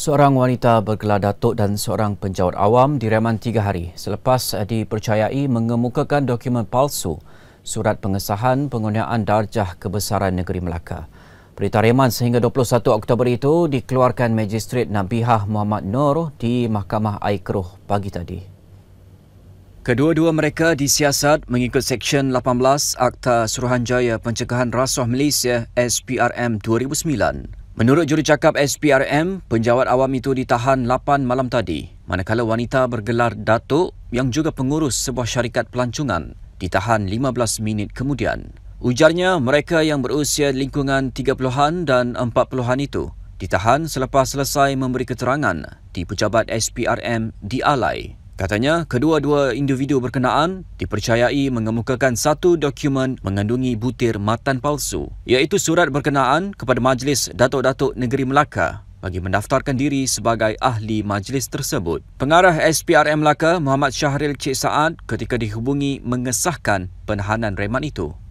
Seorang wanita bergelar Datuk dan seorang penjawat awam direman tiga hari selepas dipercayai mengemukakan dokumen palsu surat pengesahan penggunaan darjah kebesaran negeri Melaka. Berita reman sehingga 21 Oktober itu dikeluarkan Magistrat Nabihah Muhammad Nur di Mahkamah Aikroh pagi tadi. Kedua-dua mereka disiasat mengikut Seksyen 18 Akta Suruhanjaya Pencegahan Rasuah Malaysia SPRM 2009. Menurut jurucakap SPRM, penjawat awam itu ditahan 8 malam tadi, manakala wanita bergelar Datuk yang juga pengurus sebuah syarikat pelancongan ditahan 15 minit kemudian. Ujarnya, mereka yang berusia lingkungan 30-an dan 40-an itu ditahan selepas selesai memberi keterangan di pejabat SPRM di Alai. Katanya, kedua-dua individu berkenaan dipercayai mengemukakan satu dokumen mengandungi butir matan palsu, iaitu surat berkenaan kepada Majlis Datuk-Datuk Negeri Melaka bagi mendaftarkan diri sebagai ahli majlis tersebut. Pengarah SPRM Melaka, Muhammad Syahril Cik Saad ketika dihubungi mengesahkan penahanan reman itu.